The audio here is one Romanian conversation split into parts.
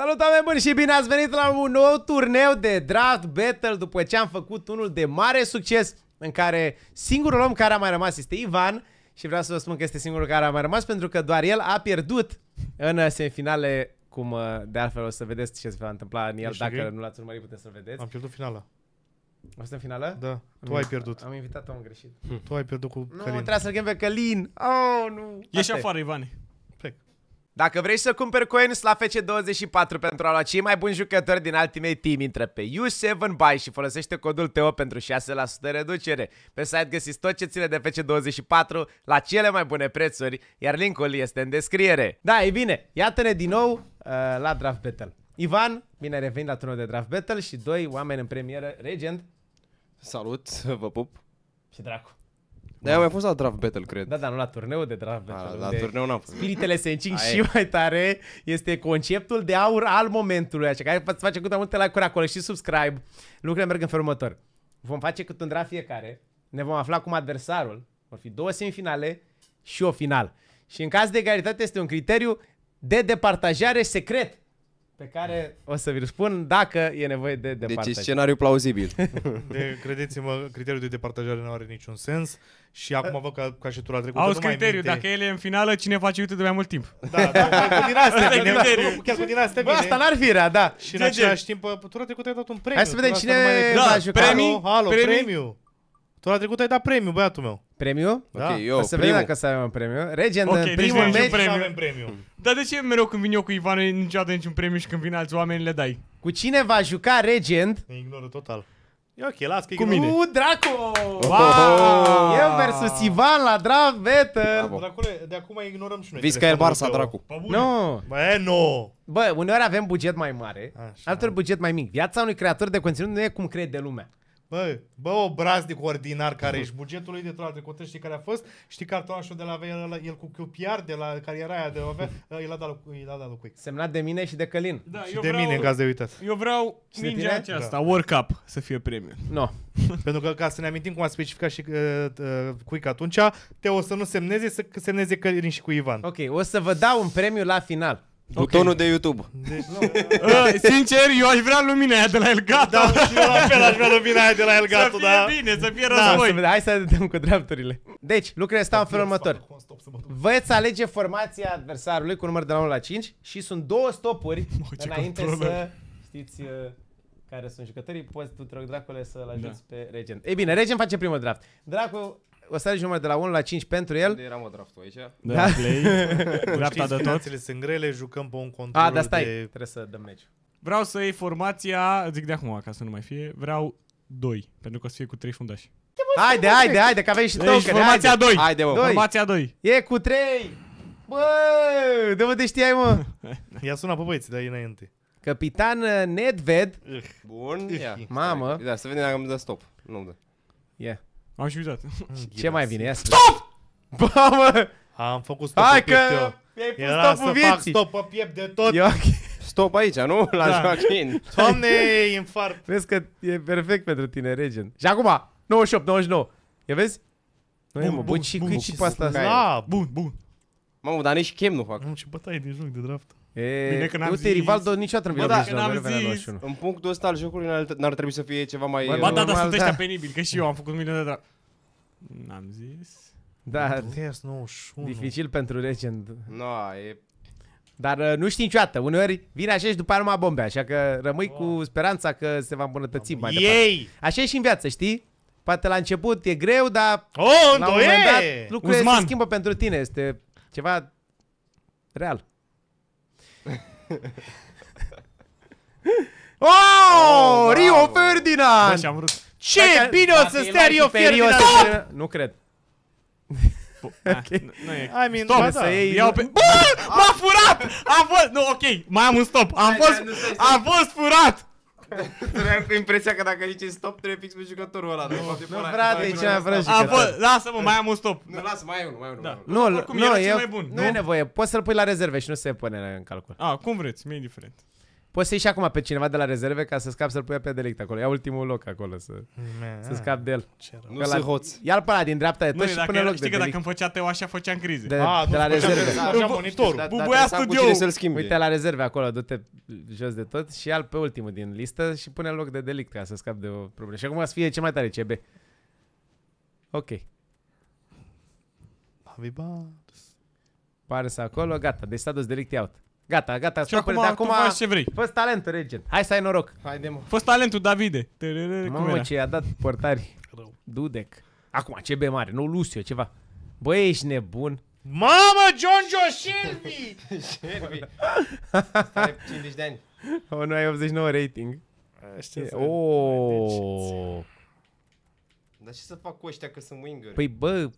Salut oameni buni și bine ați venit la un nou turneu de Draft Battle după ce am făcut unul de mare succes în care singurul om care a mai rămas este Ivan și vreau să vă spun că este singurul care a mai rămas pentru că doar el a pierdut în semifinale cum uh, de altfel o să vedeți ce se va întâmpla în el Ești dacă nu l-ați urmărit puteți să-l vedeți. Am pierdut finala. O să în finală? Da, tu ai pierdut. Am invitat o am greșit. Tu ai pierdut cu nu, Călin. Nu, trebuia să-l pe Călin. Oh, nu. Ieși afară, Ivane. Dacă vrei să cumperi coins la FC24 pentru a lua cei mai buni jucători din Ultimate Team, intră pe U7Buy și folosește codul TO pentru 6% reducere. Pe site găsiți tot ce ține de FC24 la cele mai bune prețuri, iar linkul este în descriere. Da, e bine, iată-ne din nou uh, la Draft Battle. Ivan, bine ai revenit la turnul de Draft Battle și doi oameni în premieră, Regent. Salut, vă pup. Și dracu. Da, am mai fost la draft battle, cred. Da, dar nu la turneu de draft battle. A, ah, la turneu n-am fost. Spiritele se încing și mai tare. Este conceptul de aur al momentului, așa. că îți face câte multe like-uri acolo și subscribe. Lucrurile merg în felul următor. Vom face cât un draft fiecare. Ne vom afla cum adversarul. Vor fi două semifinale și o final. Și în caz de egalitate este un criteriu de departajare secret pe care o să vi-l spun dacă e nevoie de departajare. Deci e scenariu plauzibil. De, credeți-mă, criteriul de departajare nu are niciun sens și acum văd că ca și tu la trecut. Auzi criteriu. dacă el e în finală, cine face uite de mai mult timp. Da, da, cu din asta, din criteriu. Chiar cu din asta, Bă, asta n-ar fi rea, da. Și în același timp, tu la trecut ai dat un premiu. Hai să vedem cine va juca. Da, premiu, premiu. Tu la trecut ai dat premiu, băiatul meu. Premiu? Da. Ok, eu, o să vedem dacă să avem un premiu. Regent, okay, primul deci meci premiu. avem premiu. Dar de ce mereu când vin eu cu Ivan niciodată niciun premiu și când vin alți oameni le dai? Cu cine va juca Regent? ignoră total. E ok, las că cu mine. Cu Draco! Wow! Eu versus Ivan la draft battle! Dracule, de acum ignorăm și noi. Visca el Barça, Dracu. Nu! Bă, nu! Bă, uneori avem buget mai mare, altor buget mai mic. Viața unui creator de conținut nu e cum crede lumea. Bă, bă, braznic ordinar care ești, bugetul lui de tot trecută, știi care a fost, știi cartonașul de la avea el cu QPR, de la care era aia de avea, el a dat lui, el a dat lui Semnat de mine și de Călin. Da, și de vreau, mine în caz de uitat. Eu vreau și mingea aceasta, da. World Cup, să fie premiu. No. Pentru că, ca să ne amintim cum a specificat și uh, uh, Quick atunci, te o să nu semneze, să semneze Călin și cu Ivan. Ok, o să vă dau un premiu la final. Butonul okay. de YouTube. Deci, nu. A, eh, sincer, eu aș vrea lumina aia de la El Gato. Da, și eu la fel aș vrea lumina aia de la Elgato, să fie da. bine, să fie da. război. Da, să, hai să dăm cu drepturile. Deci, lucrurile stau în felul următor. Vă Veți alege formația adversarului cu număr de la 1 la 5 și sunt două stopuri Mă, înainte controlă. să știți uh, care sunt jucătorii. Poți tu, te rog, Dracule, să-l da. ajuți da. pe Regent. Ei bine, Regent face primul draft. Dracu o să alegi număr de la 1 la 5 pentru el. Unde eram o draft aici. Da, da. play. Dreapta de tot. sunt grele, jucăm pe un control A, dar stai. De... Trebuie să dăm meci. Vreau să iei formația, zic de acum, ca să nu mai fie, vreau 2, pentru că o să fie cu 3 fundași. Haide, deci, haide, haide, că avem și deci, token. Deci, formația 2. Haide, mă. Formația 2. E cu 3. Bă, de unde știai, mă? Ia sună pe băieți, dar e înainte. Capitan uh, Nedved. Bun. Ia. Mamă. Da, să vedem dacă am dat stop. Nu-mi dă. Yeah. Am și uitat. Mm, ce mai vine? Ia stop! Bă, mă! Am făcut stop Hai pe că piept eu. Era stop să fac stop pe piept de tot. Eu... Stop aici, nu? La da. Joaquin. Doamne, infart. Vezi că e perfect pentru tine, Regen. Și acum, 98, 99. Ia vezi? Bun, bun, bun, bun, și cât da, și pe asta? Da, bun, bun. Mamă, dar nici chem nu fac. Am ce bătaie de joc de draft. E, Bine că n-am uite, zis. Rivaldo niciodată nu vine da, n-am zis. În punctul ăsta al jocului n-ar trebui să fie ceva mai... ba, da, dar sunt da. ăștia penibil, că și eu am făcut milion de... N-am zis. Da, dificil pentru Legend. Nu, no, e dar uh, nu știi niciodată. Uneori vine așa și după aia numai bombe, așa că rămâi cu speranța că se va îmbunătăți mai mai ei. departe. Așa e și în viață, știi? Poate la început e greu, dar oh, la un moment dat lucrurile Uzman. se schimbă pentru tine. Este ceva real. Oh, oh Rio Ferdinand! Bă, vrut. Ce dacă, bine o să stea Rio Ferdinand! Stop! Nu cred. okay. Ah, e. I mean, stop, să iei... Iau pe... Bă, m-a furat! Am fost... Nu, ok, mai am un stop. Am fost... Am fost furat! trebuie impresia că dacă zice stop, trebuie fix pe jucătorul ăla. Nu, nu frate, e mai frate jucător. Lasă-mă, mai am un stop. Nu, lasă, mai ai unul, mai ai unul. Da. Nu, nu, e, mai bun, nu, e nevoie, poți să-l pui la rezerve și nu se pune în calcul. A, cum vreți, mi-e indiferent. Poți să iei și acum pe cineva de la rezerve ca să scap să-l pui pe delict acolo. Ia ultimul loc acolo să, Man, să scap de el. Nu sunt hoț. Ia-l pe ăla din dreapta de tot și pune loc Știi că dacă îmi făcea Teo așa, făceam crize. De, A, de la rezerve. Bubuia studio. Uite la rezerve acolo, du-te jos de tot și ia l pe ultimul din listă și pune loc de delict ca să scap de o problemă. Și acum să fie ce mai tare CB. Ok. Habiba. Pare să acolo, gata. Deci s-a dus delict out. Gata, gata, și acum, de acum faci ce vrei. Fă talent, regent. Hai să ai noroc. Haide, mă. Fost talentul Davide. Mamă, ce i-a dat portari. Dudec. Acum, ce be mare, nu Lucio, ceva. Băi, ești nebun. Mamă, John Joe Shelby! Shelby. Stai 50 de ani. O, nu ai 89 rating. Știu oh. Deci. Dar ce să fac cu ăștia că sunt winger? Păi bă...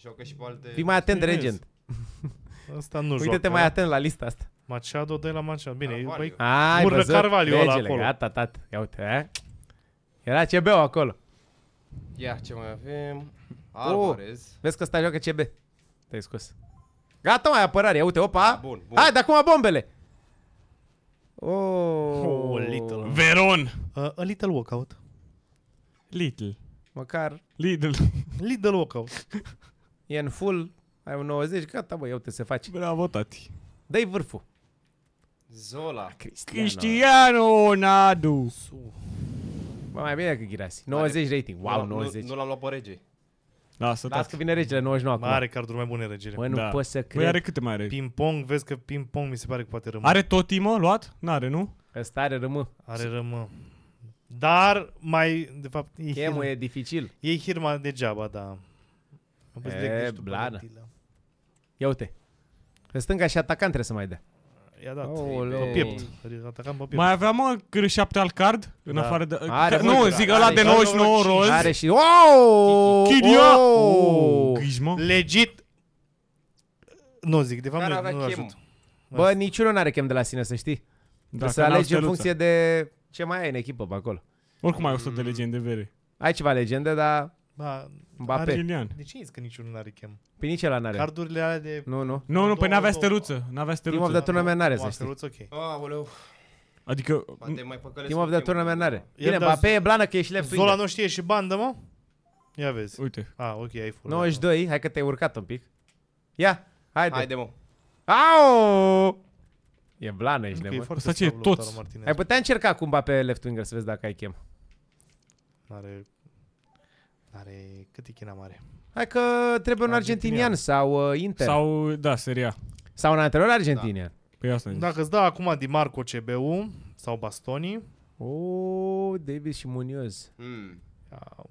Joacă și pe alte... Fii mai atent, regent. Asta nu Uite-te joacă. mai da. atent la lista asta. Machado de la Machado. Bine, Carvalho. băi, Ai, mură văzut? Carvalho ăla acolo. Gata, tat. Ia uite, a? Eh. Era CB acolo. Ia, ce mai avem? Oh, Alvarez. vezi că stai joacă CB. Te-ai scos. Gata, mai apărare. Ia uite, opa. Ah, bun, bun. Hai, dar acum bombele. Oh. oh little. Veron. Uh, a little walkout. Little. Măcar. Little. Little walkout. E în full ai un 90, gata, bă, iau-te să faci. Bravo, tati. Dă-i vârful. Zola. Cristiano. Cristiano Ronaldo. Bă, mai bine decât Ghirasi. 90 rating. Wow, 90. Nu, nu l-am luat pe rege. Lasă, Las că vine regele 99 acum. Are carduri mai bune regele. Mă, nu da. pot să cred. Băi, are câte mai are? Ping-pong, vezi că ping-pong mi se pare că poate rămâne. Are tot timă luat? N-are, nu? Ăsta are rămă. Are rămă. Dar mai, de fapt... E Chemul e dificil. E hirma degeaba, da. E, blană. Ia uite. Pe stânga și atacant trebuie să mai dea. I-a dat. Oh, Pe piept. Adică Atacam pe piept. Mai avea, mă, cârșapte al card? În da. afară de... Are nu, Nu, zic, ăla de 99 roz. Are și... Wow! Oh! Oh! Legit. Nu zic, de fapt Care nu, nu ajut. Bă, niciunul n-are chem de la sine, să știi. Da, să alegi în funcție de ce mai ai în echipă pe acolo. Oricum ai 100 de legende vere. Ai ceva legende, dar da, Mbappé. Argelian. De ce zici că niciunul n-are chem? Pe păi nici ăla n-are. Cardurile alea de... Nu, nu. Nu, nu, pe păi n-avea steluță. N-avea steruță. Team of the Tournament n-are, să știi. ok. Aoleu. Adică... Poate mai Team of the Tournament n-are. Bine, Mbappé e blană că ești left Zola nu știe și bandă, mă? Ia vezi. Uite. Ah, ok, ai furat. 92, hai că te-ai urcat un pic. Ia, haide. Haide, mă. Au! E blană, ești okay, nebun. Să ce toți. Ai putea încerca cumva pe left winger să vezi dacă ai chem. are are... Cât e China mare? Hai că trebuie un argentinian, argentinian sau uh, Inter. Sau, da, Seria. Sau un antrenor argentinian. Da. Păi asta Dacă îți dă acum Di Marco CBU sau Bastoni... O, oh, david și Munoz. Mm.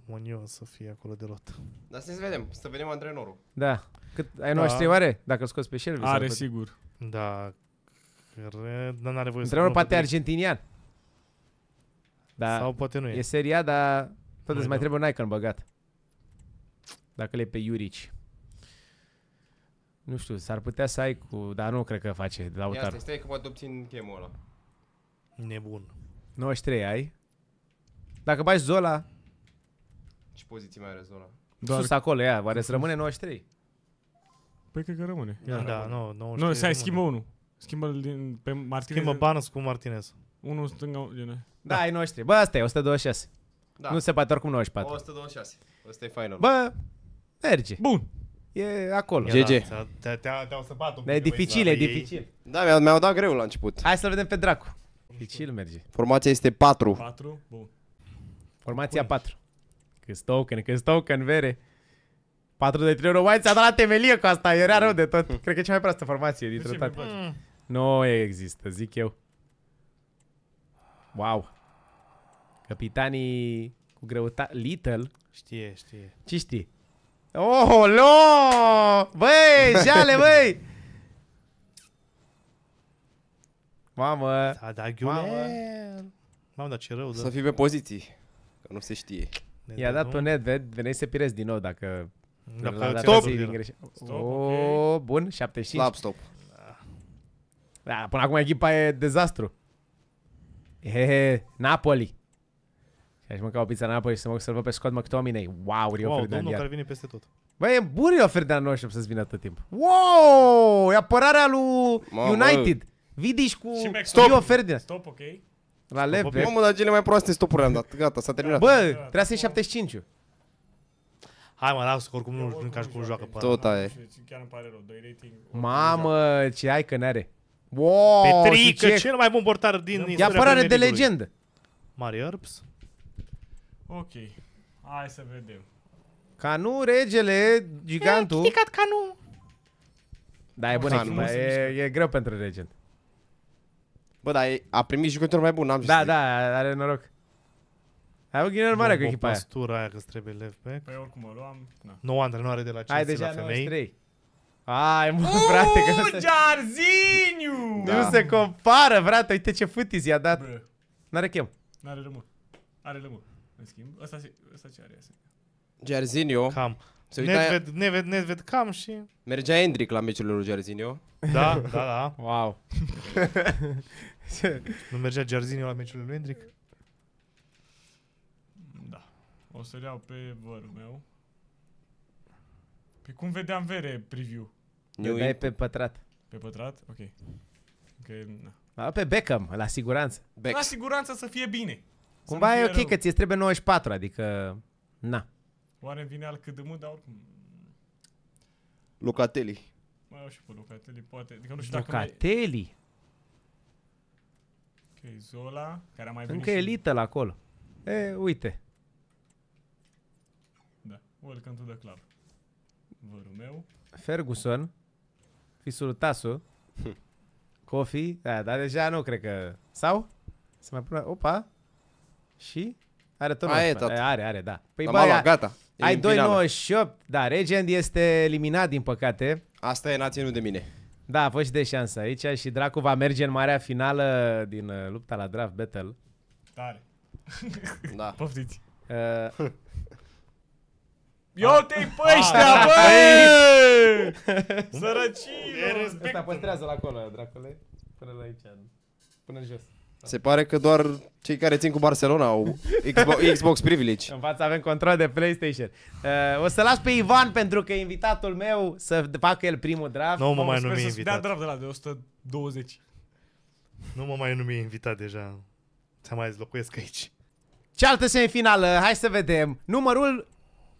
Munoz să fie acolo de lot. Dar să vedem, să vedem antrenorul. Da. Cât ai da. noștri oare? Dacă scoți pe Shelby. Are, pe... sigur. Da. Cred, Dar n-are voie Antrenorul poate argentinian. Da. Sau poate nu e. E seria, dar tot îți mai da. trebuie un icon băgat. Dacă le pe Iurici. Nu știu, s-ar putea să ai cu... Dar nu cred că face la Ia stai, stai că poate obțin chemul ăla. Nebun. 93 ai. Dacă bagi Zola... Ce poziție mai are Zola? Doar... Sus acolo, ia, oare să rămâne 93? Păi cred că rămâne. Da, ia, da, da, nu, no, Nu, să schimbă unul. Schimbă din, pe Martinez. Schimbă Banos cu Martinez. Unul stânga, din... Da, ai 93. Bă, asta e, 126. Da. Nu se poate oricum 94. 126. Ăsta e final. Bă, merge. Bun. E acolo. GG. Da, te-au te, te săpat un da, pic. E dificil, e dificil. Da, mi-au mi dat greu la început. Hai să-l vedem pe dracu. Dificil merge. Formația este 4. 4? Bun. Formația 4. Câți token, câți token, vere. 4 de 3 euro. mai ți-a dat la temelie cu asta, era rău de tot. Cred că e cea mai proastă formație dintre toate. Nu există, zic eu. Wow. Capitanii cu greutate, Little. Știe, știe. Ce știi? Oh, lo! Băi, jale, băi! Mamă! Da, da, Mamă! Mamă, dar ce rău, da. Să fii pe poziții, că nu se știe. Nedved, I-a dat pe Nedved, veneai să pirezi din nou dacă... Dacă l-a dat stop! Din greșe... stop oh, okay. bun, 75. Slap stop. Da, până acum echipa e dezastru. He, he, Napoli. Aș mânca o pizza în apă și să mă observă pe Scott McTominay. Wow, Rio wow, Ferdinand. domnul care vine peste tot. Băi, e bun Rio Ferdinand, nu să-ți vină atât timp. Wow, e apărarea lui United. Vidiș cu Stop. Rio Ferdinand. Stop, ok? La lepe. Mamă, dar cele mai proaste stopuri am dat. Gata, s-a terminat. Bă, trebuia să-i 75 -ul. Hai mă, lasă, oricum nu, nu ca și cum joacă pe păi. Tot aia. Chiar îmi pare rău, rating. Mamă, ce ai că n-are. Wow, Petrică, ce... cel mai bun portar din istoria E apărare de legendă. Mario, Erbs. Ok, hai să vedem. Canu, regele, gigantul. E, ca Canu. Da, e bun. Canu, echipa, e, e greu pentru regent. Bă, dar a primit jucător mai bun, n-am Da, da, are noroc. Ai o ghinor mare cu echipa aia. Pastura aia că trebuie left back. Păi oricum o luam. Andre, nu are de la Chelsea Hai, deja la femei. 93. Ai, mă, frate, că nu se... Nu Da. Nu se compară, frate, uite ce futiz i-a dat. N-are chem. N-are lămur. Are lămur. În schimb, ăsta, ăsta ce are Iasenka? Jairzinho. Cam. Se uita Nedved, aia... Nedved, Nedved, cam și... Mergea Endrick la meciul lui Jairzinho. Da, da, da. Wow. nu mergea Jairzinho la meciul lui Endrick? Da. O să-l iau pe vărul meu. Pe cum vedeam vere preview? Nu e pe pătrat. Pe pătrat? Ok. Că, okay, na. pe Beckham, la siguranță. Beck. La siguranță să fie bine. Cumva e ok rău. că ți trebuie 94, adică... Na. Oare vine al cât de mult, dar oricum... Locatelli. Mai au și pe Locatelli, poate. Adică nu știu Locatelli? Dacă mai... Ok, Zola, care a mai Încă venit elită și... la acolo. E, uite. Da, welcome to the club. Vărul meu. Ferguson. Fisul Tasu. Kofi. Da, dar deja nu cred că... Sau? Se mai pune... Opa! Și? Are tot Aia e tot. Are, are, da. Păi bă, luat, gata. Ai 2,98, da, Regent este eliminat din păcate. Asta e, n ținut de mine. Da, a fost și de șansă aici și Dracu va merge în marea finală din uh, lupta la Draft Battle. Tare. Da. Poftiți. Uh, Eu te-i pe ăștia, băi! Sărăcii! Asta păstrează-l acolo, dracule. Până la aici. Până jos. Se pare că doar cei care țin cu Barcelona au Xbox, Xbox privilege. În fața avem control de PlayStation. Uh, o să las pe Ivan pentru că e invitatul meu să facă el primul draft. Nu mă mai numi invitat. Să draft de la de 120. Nu mă mai numi invitat deja. Să mai locuiesc aici. Cealaltă semifinală, hai să vedem. Numărul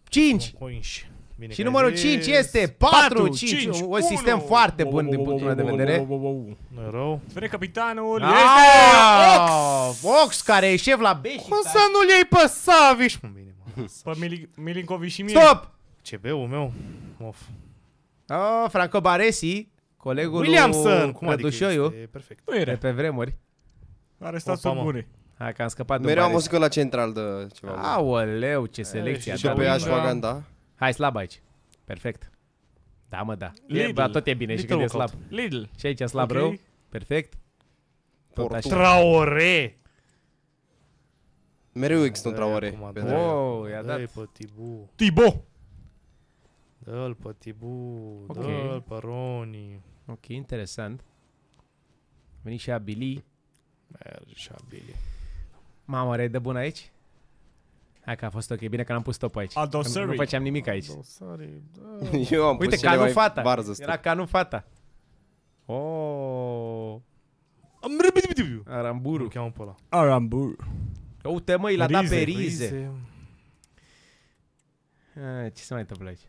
5. 5. Bine și numărul 5 este 4, 5, 5 un sistem foarte bun din punctul meu de vedere. Nu e rău. Vine capitanul, este Ox! Ox care e șef la Beșiktaș. Cum să nu-l iei pe Savic? Bine, mă. Pe Milinkovic și mie. Stop! CB-ul meu. Of. Oh, Franco Baresi, colegul Williamson, cum adică Rădușoiu, perfect. Nu era. De pe vremuri. Are stat pe bune. Hai că am scăpat de Mereu am văzut că la central de ceva. Aoleu, ce selecție. Și pe Ashwagandha. Hai, slab aici. Perfect. Da, mă, da. Lidl. Ba, tot e bine Lidl și când e slab. Lidl. Și aici slab okay. rău. Perfect. Tot așa. Traore! Mereu există un Traore. Wow, i-a dat. Pe Tibu. Tibo! Dă-l pe Tibu, okay. dă-l pe Roni. Ok, interesant. Veni venit și Abili. Merge și Abili. Mamă, de bun aici? Hai că a fost ok, bine că n-am pus top aici. Adosării. Nu făceam nimic aici. Adosării, da. Eu am pus Uite, canul fata. Barză, Era canul fata. Oh. Am Aramburu. Îl cheamă pe ăla. Aramburu. Uite măi, l-a dat pe rize. rize. Ah, ce se mai întâmplă aici?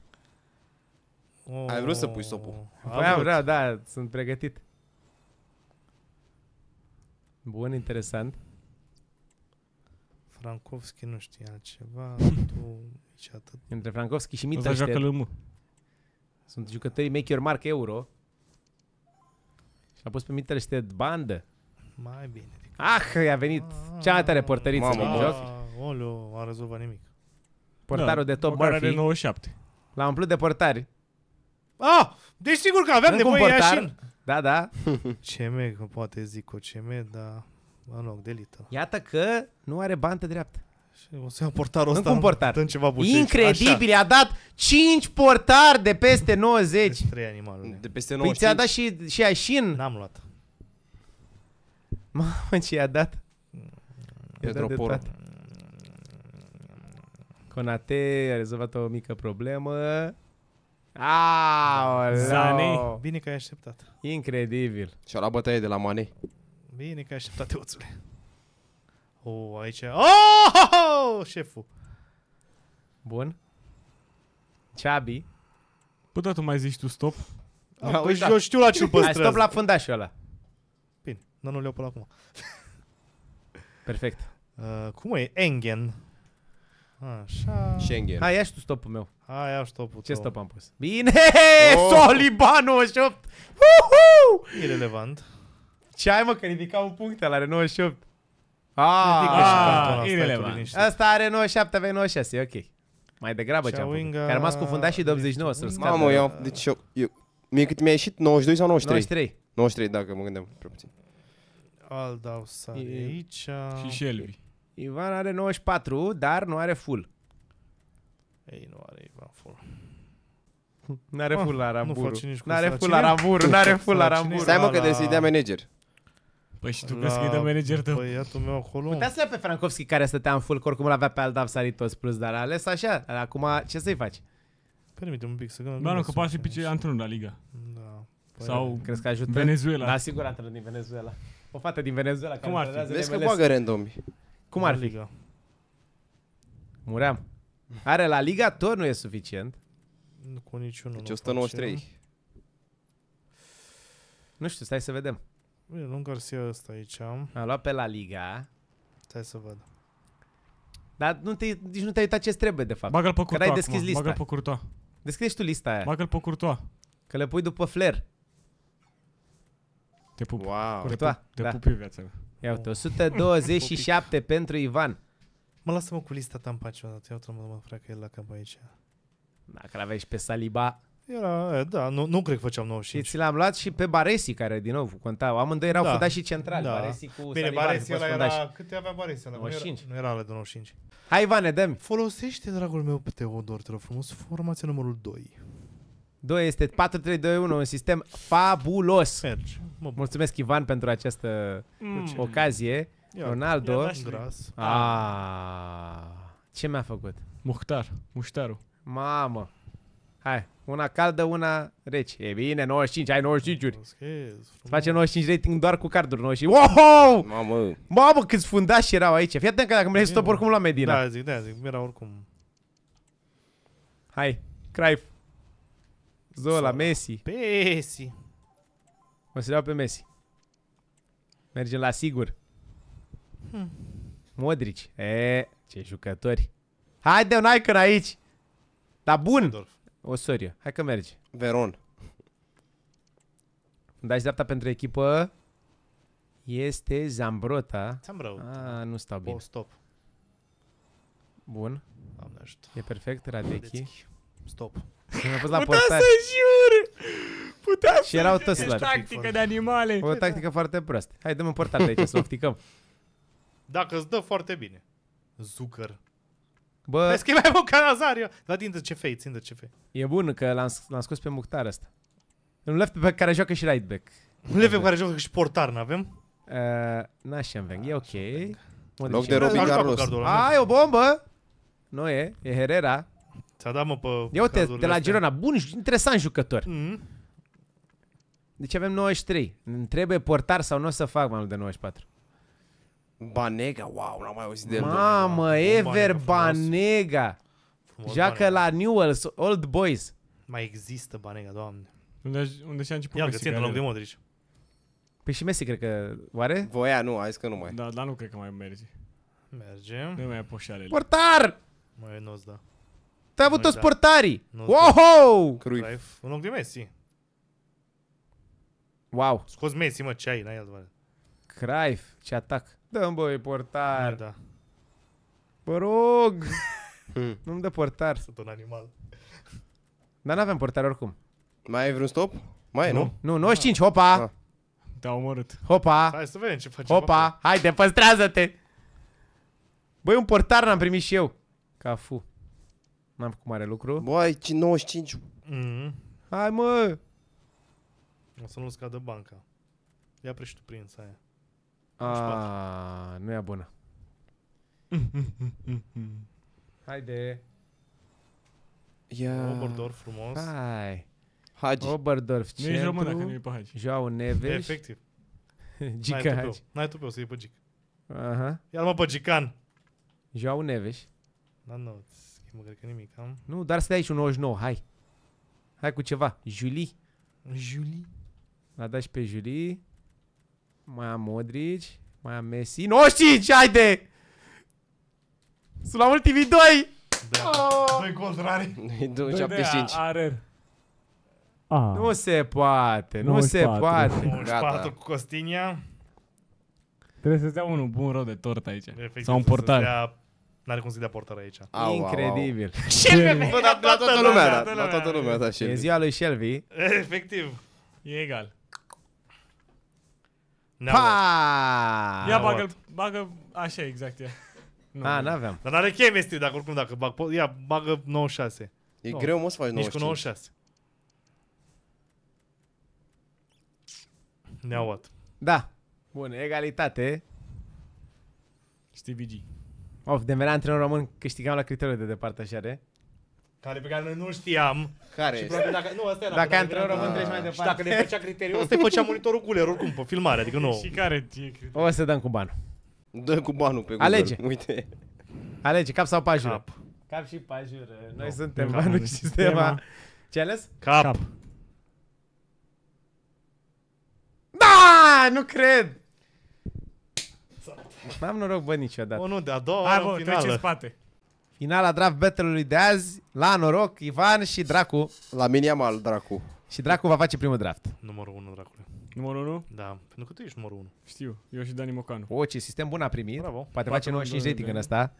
Oh. Ai vrut să pui oh. Păi Am vrut, da, da, sunt pregătit. Bun, interesant. Francovski nu știe altceva, tu și atât. Între Francovski și Mitra joacă LM. Sunt jucătorii Make Your Mark Euro. Și l-a pus pe Mittelstedt bandă. Mai bine. Ah, i-a venit a, ah, cea mai tare portăriță din joc. Olu, a rezolvat nimic. Portarul da, de top Murphy. de 97. L-a umplut de portari. Ah, deci sigur că aveam de nevoie de Da, da. CM, poate zic o CM, dar în loc de Little. Iată că nu are bantă dreaptă. Și o să iau portarul ăsta. Nu portar. Dăm ceva buceci. Incredibil, Așa. a dat 5 portar de peste 90. Trei animale. De peste 90. Păi ți-a dat și, și Așin. N-am luat. Mamă, ce i-a dat? Pedro Poro. Conate a rezolvat o mică problemă. Aaaa, Zani. Bine că ai așteptat. Incredibil. Și-a luat bătaie de la Mane. Bine că ai așteptat, oțule. O, oh, aici... Oh, oh, oh, șeful. Bun. Chabi. Păi da, tu mai zici tu stop. Da, păi da. eu știu la ce-l păstrez. stop la fundașul ăla. Bine, nu nu le iau până acum. Perfect. Uh, cum e? Engen. Așa. Schengen. Hai, ia și tu stopul meu. Hai, ia stopul Ce tău. stop am pus? Bine! Oh! Solibanul 8! Irelevant. Ce ai mă, că ridica un punct la are 98. Ah, ah Asta are 97, vei 96, e ok. Mai degrabă ce am făcut. Că a rămas cufundat și de 89 să l scadă. Mamă, eu, deci eu, eu, mie cât mi-a ieșit 92 sau 93? 93. 93, dacă mă gândeam prea puțin. Al dau sare aici. Și Shelby. Ivan are 94, dar nu are full. Ei, nu are Ivan full. N-are full la Ramburu. N-are full la Ramburu, n-are full la Ramburu. Stai mă că trebuie să-i dea manager. Păi și tu la... că de manager tău. Băiatul meu acolo. Putea să pe Frankowski care stătea în fulc, oricum l-avea pe Aldav Saritos plus, dar a ales așa. acum ce să-i faci? Permite un pic să gândesc. nu că poate pice antrenor la Liga. Da. Păi Sau crezi că ajută? Venezuela. Da, sigur antrenor din Venezuela. O fată din Venezuela. Cum ar fi? Vezi că bagă random. Cum ar fi? Liga. Muream. Are la Liga, tot nu e suficient. Cu niciunul. Deci 193. Nu știu, stai să vedem. Bine, nu Garcia ăsta aici. Am luat pe la Liga. Stai să văd. Dar nu te, nici nu te-ai uitat ce trebuie, de fapt. Bagă-l pe Curtoa ai deschis acum. lista. Bagă-l pe Curtoa. Deschizi tu lista aia. Bagă-l pe Curtoa. Că le pui după flair. Te pup. Wow. Curtoa. Te, da. pup eu viața. Ia uite, 127 pentru Ivan. Mă lasă-mă cu lista ta în pace odată. Ia uite-mă, mă, frate, că el la cap aici. Dacă l-aveai și pe Saliba. Era, da, nu, nu cred că făceam 95. Și ți l-am luat și pe Baresi, care din nou contau. Amândoi erau da. fundași centrali. Da. Baresi cu Bine, Salivar, Baresi ăla era... Câte avea Baresi ăla? 95. Nu era, nu era ale de 95. Hai, Ivan dăm. Folosește, dragul meu, pe Teodor, te rog frumos, formația numărul 2. 2 este 4-3-2-1, un sistem fabulos. Merge. Mulțumesc, Ivan, pentru această mm. ocazie. Ia, Ronaldo. Ia A, ah. ce mi-a făcut? Muhtar, Muhtarul. Mamă. Hai, una caldă, una rece. E bine, 95, ai 95-uri. Îți face 95 rating doar cu carduri 95. Wow! Mamă! Mamă, câți fundași erau aici. Fii atent că dacă mergi stop oricum la Medina. Da, zic, da, zic, era oricum. Hai, Craif. Zola, Messi. Messi. Mă să pe Messi. Mergem la sigur. Hmm. Modric. E, ce jucători. Haide, un icon aici. Dar bun. Adolf. O sărie. Hai că merge. Veron. Fundaș dreapta pentru echipă este Zambrota. Zambrota. Ah, nu stau bine. Oh, stop. Bun. Doamne E perfect, Radechi. Stop. Când a fost la Putea portare. să jur! Putea și să erau toți la tactică de animale. O tactică da. foarte proastă. Hai, dăm în portar de aici să ofticăm. Dacă îți dă foarte bine. Zucăr. Bă, Vezi că e mai bun ca Nazario. Dar din fei, țin fei. E bun că l-am, l-am scos pe Muhtar ăsta. Un left back care joacă și right back. Un left back care joacă și portar, n-avem? Uh, Nașenveng, e ah, ok. Loc de Robin Carlos. Ai, o bombă! Nu e, e Herrera. Ți-a dat, mă, pe Ia uite, de la Girona. Bun, interesant jucător. Mm-hmm. Deci avem 93. Îmi trebuie portar sau nu o să fac mai mult de 94? Banega, wow, n-am mai auzit de el. Mamă, Ever Banega! Joacă la Newell's, Old Boys. Mai există Banega, doamne. Unde, unde și-a început Ia, că ține loc de Modric. Păi și Messi, cred că, oare? Voia, nu, a zis că nu mai. Da, dar nu cred că mai merge. Merge. Nu mai poșalele. Portar! Mai nu da. Te-a avut toți da. portarii! Wow! Cruif. În loc de Messi. Wow. Scoți Messi, mă, ce ai, n-ai altceva. Craif, ce atac. Dă-mi băi, portar. Da, Vă Bă rog! Hmm. Nu-mi dă portar. Sunt un animal. Dar n-aveam portar oricum. Mai ai vreun stop? Mai e, nu? Nu, 95, hopa! Ah. te a omorât. Hopa! Hai să vedem ce facem. Hopa! Apoi. Haide, păstrează-te! Băi, un portar n-am primit și eu. Cafu. N-am făcut mare lucru. Băi, 95. Mm -hmm. Hai, mă! O să nu scadă banca. Ia prești tu prința aia. A, ah, nu e bună. Haide. Ia. Oberdorf frumos. Hai. Hagi. Oberdorf centru. Nu ești român dacă nu e pe Hagi. Joao Neves. Efectiv. Gica Hagi. N-ai tu pe o să iei pe Gic. Aha. Ia-l mă pe Gican. Joao Neves. Da, nu, Mă cred că nimic, am. Nu, dar stai aici un 99, hai. Hai cu ceva. Julie. Julie. L-a dat și pe Julie mai am Modric, mai am Messi. Noștici, haide! Sunt la ultimii doi! Da. Oh! Doi contrari. 275. Are. Ah. Nu se poate, nu 94. se poate. 94 cu Costinia. Trebuie să-ți dea unul bun rău de tort aici. Efectiv, Sau un portar. N-are cum să dea portar aici. Au, Incredibil. Au, au. Shelby, la, la, toată lumea, la, toată lumea, da, la toată lumea, da, E ziua lui Shelby. Efectiv. E egal. Pa! Ia bagă, bagă, așa exact e. Nu, A, n-aveam. Dar n-are chemistry, dacă oricum dacă bag, ia, bagă 96. E no. greu, mă, să faci 95. Nici cu 96. Neauat. Da. Bun, egalitate. Stevie G. Of, de merea antrenor român câștigam la criteriul de departajare care pe care noi nu știam. Care și probabil dacă, nu, asta era, dacă să român treci mai departe. Și dacă ne făcea criteriul ăsta, îi făcea monitorul Guler oricum pe filmare, adică nu. și care e criteriul? O să dăm cu banul. Dă cu banul pe Google. Alege. Uite. Alege, cap sau pajură? Cap. Cap și pajură. Noi no, suntem banul și sistema. Ce ales? Cap. cap. Da! Nu cred! N-am noroc, bă, niciodată. O, nu, de a doua Hai, bă, în în spate. Finala draft battle-ului de azi, la noroc, Ivan și Dracu. La mine am al Dracu. Și Dracu va face primul draft. Numărul 1, Dracu. Numărul 1? Da, pentru că tu ești numărul 1. Știu, eu și Dani Mocanu. O, ce sistem bun a primit. Bravo. Poate face 95 rating în ăsta.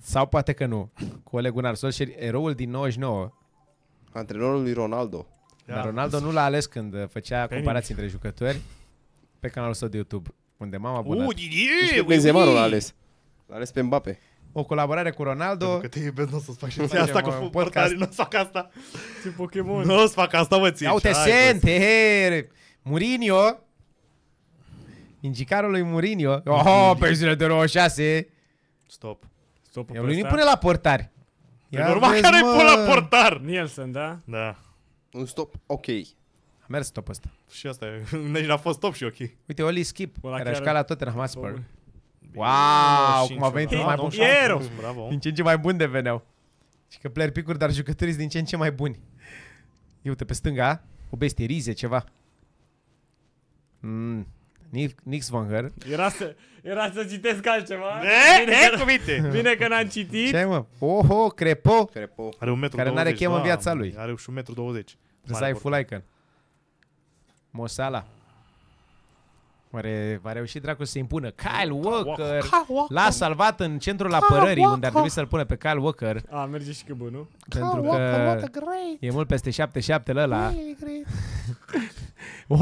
Sau poate că nu. Colegul Narsol și eroul din 99. Antrenorul lui Ronaldo. Da. Dar Ronaldo nu l-a ales când făcea Penic. comparații între jucători pe canalul său de YouTube, unde m-am abonat. Uuu, Benzema l-a ales. L-a ales pe Mbappe o colaborare cu Ronaldo. Pentru că te iubesc, nu o să-ți fac și ție asta cu portarii, nu o să fac asta. Ți Pokémon. Nu o să fac asta, mă, ție. Iau te sente, Mourinho. Ingicarul lui Mourinho. Oh, pe zile de 96. Stop. Stop Eu nu i pune la portari. E păi normal că nu-i pune la portar. Nielsen, da? Da. Un stop, ok. A mers stop ăsta. Și asta e. Deci a fost stop și ok. Uite, Oli Skip, care a jucat la Tottenham Hotspur. Wow, cum a venit mai bun. Din ce în ce mai bun deveneau. Și că player pick dar jucătorii sunt din ce în ce mai buni. Eu te pe stânga, o bestie, rize, ceva. Mm, Nix Van Her. Era să, era să citesc altceva. Ne? Bine, ne? Că, cuvinte. bine că n-am citit. Ce mă? Oho, Crepo. Crepo. Are un metru Care n-are chem în da, viața lui. Are și un metru 20. Trebuie să ai full icon. Mosala. Oare va reuși dracu să impună Kyle Walker? L-a salvat în centrul apărării, unde ar trebui să-l pune pe Kyle Walker. A, merge și nu? Pentru că e mult peste 7-7 la ăla. Wow,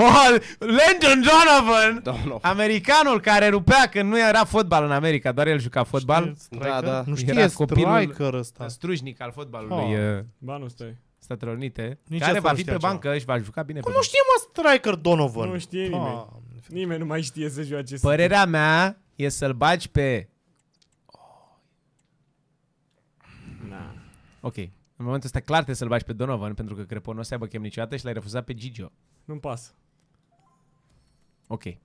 Landon Donovan, Donovan, americanul care rupea când nu era fotbal în America, doar el juca fotbal. Știe, da, da. Nu știe era copilul ăsta. strujnic al fotbalului. Oh, ba nu stai. Statelor Unite, Nici care va fi pe ceva. bancă și va juca bine Cum pe nu știe mă Striker Donovan? Nu știe nimeni. Ah. Nimeni nu mai știe să joace. Părerea mea e să-l bagi pe... Na. Ok. În momentul ăsta clar trebuie să-l bagi pe Donovan pentru că crepo nu o să aibă chem niciodată și l-ai refuzat pe Gigio. Nu-mi pasă. Ok.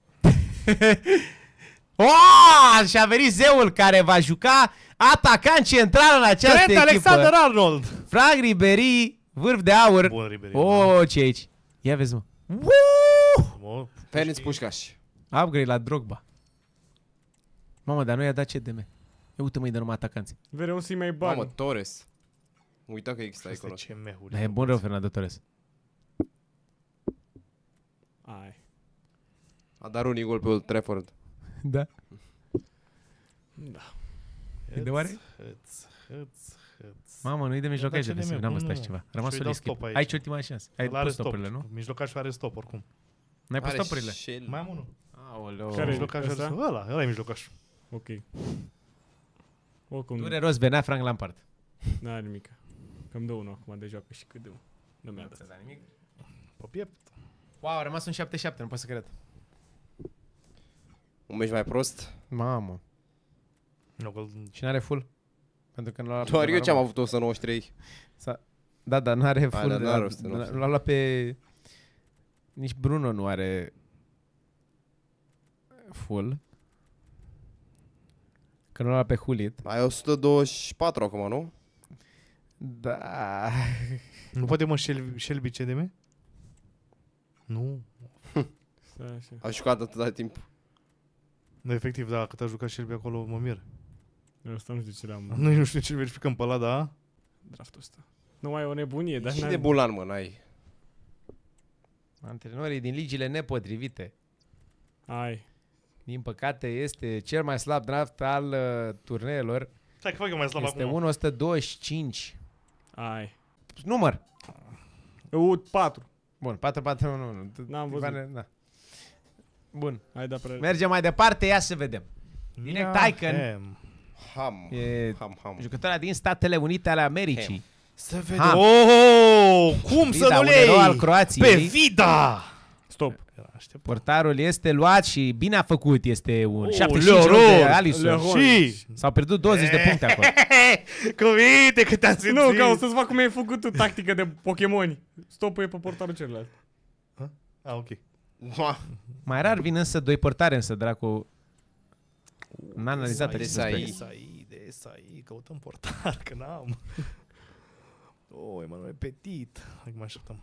Oh, și a venit zeul care va juca atacant central în această Trent echipă. Alexander Arnold. Frank Ribery Vârf de aur. Bun, Ribery. Oh, ce aici. Ia vezi, mă. Woo! Ferenc Pușcaș. Upgrade la Drogba. Mamă, dar nu i-a dat CDM. Ia uite măi de numai atacanți. Vreau să-i mai bani. Mamă, Torres. Uita că există acolo. Dar e bun rău Fernando Torres. Ai. A dat un gol pe Old Trafford. Da. Da. E de oare? Hăț, hăț, că... Mamă, nu-i de mijloc aici de defensiv, n-am văzut așa ceva. Rămas să schimb. Aici. aici ultima șansă. Ai pus stop. stopurile, nu? Mijlocașul are stop oricum. N-ai pus stopurile? Mai am unul. Aoleo. Care mijlocașul ăsta? Ăla, ăla e mijlocașul. Ok. Oricum. Dure rost, venea Frank Lampard. N-are nimic. Cam dă unul acum de joacă și cât de unul. Nu mi-a dat. nimic. Pe piept. Wow, a rămas un 7-7, nu pot să cred. Un meci mai prost? Mamă. No, Cine are full? Pentru că nu l a Doar eu ce am avut 193. Da, da, nu are full Alea, de... n l-a, luat pe... Nici Bruno nu are full. Că nu l-a pe Hulit. Ai 124 acum, nu? Da. Nu poate mă Shelby, Shelby CDM? Nu. A jucat atâta timp. Nu, da, efectiv, da, cât a jucat Shelby acolo, mă mir. Eu asta nu știu ce le-am... Noi nu știu ce verificăm pe la, da? Draftul ăsta. Nu, mai e o nebunie, dar Și de bulan, mă, n-ai. Antrenorii din ligile nepotrivite. Ai. Din păcate, este cel mai slab draft al uh, turneelor. Stai că fac eu mai slab este acum. 125. Ai. Număr. U, 4. Bun, 4, 4, 1, 1. N-am văzut. Bane, da. Bun. Hai da prea. Mergem mai departe, ia să vedem. Direct Icon. Ham. E ham, ham. Jucătoarea din Statele Unite ale Americii. Ham. Să vedem. Ham. Oh, oh, oh, oh, cum Vida, să nu le al Croației. Pe Vida! Stop. Portarul este luat și bine a făcut. Este un oh, 75 de Și... S-au pierdut 20 de puncte acolo. Cum Cuvinte, cât am Nu, ca o să-ți fac cum ai făcut tu tactică de Pokémon. Stop e pe portarul celălalt. Ah, ok. Mai rar vin însă doi portare, însă, dracu. N-am analizat Said. de SAI, căutăm portar, că n-am. O, oh, Emanuel Petit. Hai Acum așteptăm.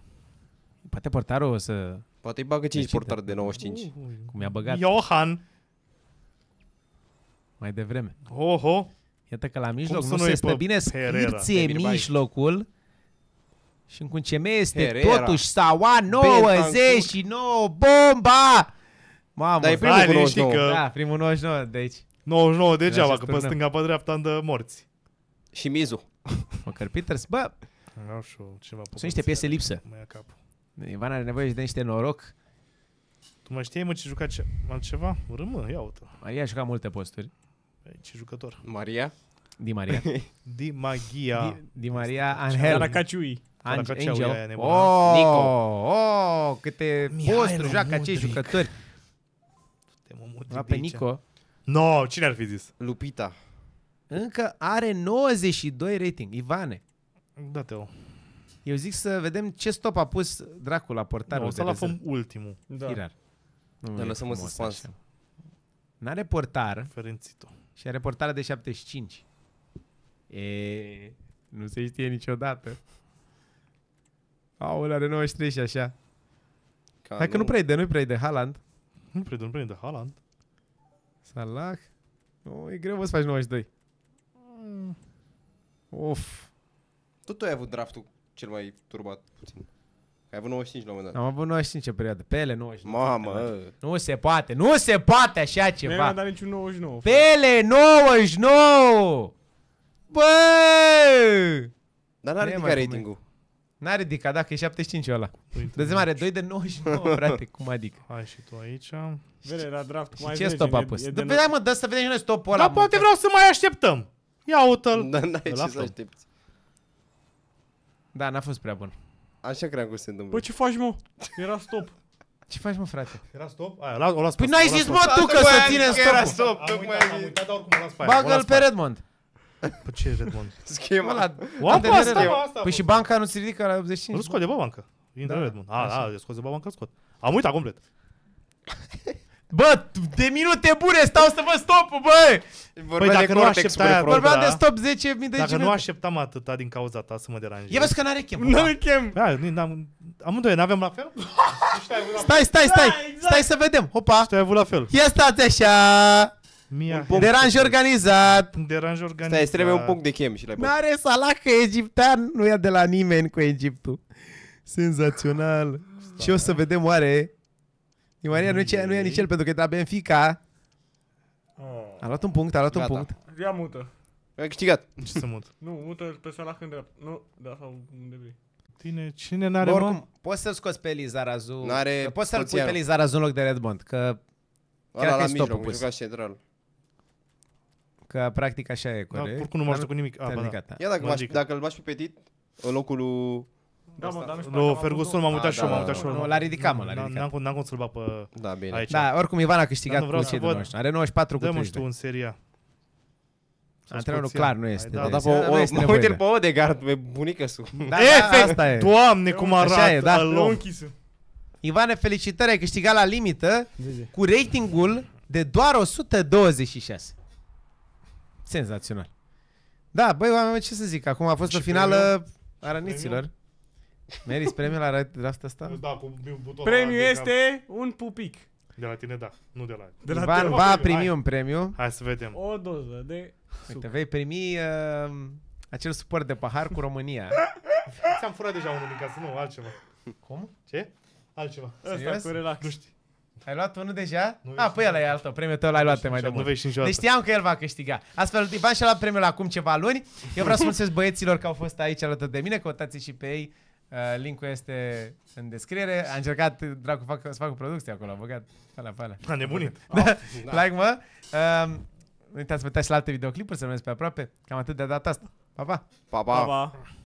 Poate portarul o să... Poate îi bagă 5 portar de 95. Uh, uh. uh. Cum i-a băgat. Johan. Mai devreme. Oho. Iată că la mijloc Cum nu se stă bine, scârție mijlocul. Și în cum ce este Herrera. totuși Saua 99, bomba! Mamă, Dar e primul hai, 99. Că... Da, primul 99 de aici. 99 degeaba, că pe stânga, pe dreapta îndă morți. Și Mizu. Măcar Peters, bă... ceva Sunt niște piese lipsă. Mai cap. Ivan are nevoie de niște noroc. Tu mai știi, mă, ce juca ce... altceva? Râmă, ia uite. Maria a jucat multe posturi. Ce jucător? Maria? Di Maria. Di Magia. Di, Di Maria Angel. Caracaciui. Angel. Angel. Oh, Nico. Oh, câte Mihail posturi joacă acești jucători timp pe aici. Nico. No, cine ar fi zis? Lupita. Încă are 92 rating. Ivane. Da, Teo. Eu zic să vedem ce stop a pus dracul la portarul no, de la rezervă. ultimul. Da. Firar. Nu da, lăsăm în suspans. N-are portar. Ferențito. Și are portarea de 75. E, nu se știe niciodată. Aul are 93 și așa. Ca Hai nu... că nu prea de, nu-i prea de Haaland. Nu prea de, nu prea de Haaland. Tá Salah. Hum. É, o greu să faci 92. Mm. Of. Tot tu ai avut draftul cel mai turbat puțin. Ai avut 95 la un moment dat. Am avut 95 în perioadă. Pele 99. Mamă. Nu se poate. Nu se poate așa ceva. Nu am dat niciun 99. Pele 99! Bă! Dar n-are ridicat ratingul. N-a ridicat dacă e 75 ăla. Păi, Dă mare, 2 deci. de 99, frate, cum adică? Hai și tu aici. Vede, la draft cum ai ce stop a pus? Da, mă, dă să vedem și noi stopul ăla. Dar poate vreau să mai așteptăm. Ia uite-l. Da, n-ai ce să aștepți. Da, n-a fost prea bun. Așa cream că se întâmplă. Păi ce faci, mă? Era stop. Ce faci, mă, frate? Era stop? Aia, o las Păi n-ai zis, mă, tu că să ținem stop. Era stop, tocmai ai zis. Bagă-l pe Redmond. Pe păi ce Redmond? Schema. La, Oapa asta, asta. Păi și banca nu se ridică la 85. Nu scoate, bă, banca. Intră da? Redmond. A, a, scoate, bă, banca, scot. Am uitat complet. Bă, de minute bune stau să vă stop, bă! Vorbea păi dacă nu așteptam, vorbeam de stop 10.000 de Dacă minute. nu așteptam atâta din cauza ta să mă deranjezi. Eu vezi că n-are chem. Nu are chem. Da, nu, am amândoi n-avem la fel? stai, stai, stai, da, exact. stai, stai să vedem. Hopa. Stai ai avut la fel. Ia stați așa. Mia. Un Deranj organizat. Deranj organizat. Stai, trebuie un punct de chem și le Nu are salac egiptean, nu ia de la nimeni cu Egiptul. Senzațional. Stai. Și o să vedem oare. Di Maria nu, e, nu e nici el pentru că e de la Benfica. Oh. A luat un punct, a luat Gata. un punct. Ia mută. A câștigat. Ce să mut? Nu, mută pe salac în dreapta. Nu, da, sau unde vrei. Tine, cine n-are oricum, mă? poți să-l scoți pe Lizarazu. N-are Poți să-l pui pe Lizarazu în loc de Redmond, că Chiar la mijloc, mijloc, central. Că practic așa e, da, corect. Da, oricum nu mă ajută cu nimic. A, ba, da. da. Ia dacă, aș, dacă îl bași pe petit, în locul lui... Da, mă, ah, da, Lu Ferguson m-am uitat și eu, m-am uitat și eu. L-a ridicat, mă, l-a ridicat. N-am cum să-l bat pe da, bine. aici. Da, oricum Ivan a câștigat cu cei de noștri. Are 94 cu 30. Dă-mă tu în seria. Antrenorul clar nu este. Da, da, da, da uite pe Odegaard, pe bunică su. Efect, doamne cum arată. Așa e, da. Ivane, felicitări, ai câștigat la limită cu ratingul de doar 126. Senzațional. Da, băi, oameni, ce să zic, acum a fost o finală a răniților. Meriți premiul la draft asta? Da, cu Premiul este un pupic. De la tine, da. Nu de la... De la Ivan va primi Hai. un premiu. Hai să vedem. O doză de Uite, vei primi uh, acel suport de pahar cu România. Ți-am furat deja unul din casă, nu, altceva. Cum? Ce? Altceva. Serios? Asta cu relax. Nu știi. Ai luat unul deja? Nu ah, păi ăla e al tău, premiul tău l-ai luat mai de mult. Deci știam că el va câștiga. Astfel, Ivan și-a luat premiul acum ceva luni. Eu vreau să mulțumesc băieților că au fost aici alături de mine, căutați și pe ei. Uh, linkul este în descriere. A încercat dracu fac, să facă producție acolo, a băgat alea pe alea. A nebunit. da. Oh, da. like, mă. Uh, uitați, vă uitați la alte videoclipuri, să rămâneți pe aproape. Cam atât de data asta. Pa, pa! Pa, pa! pa, pa.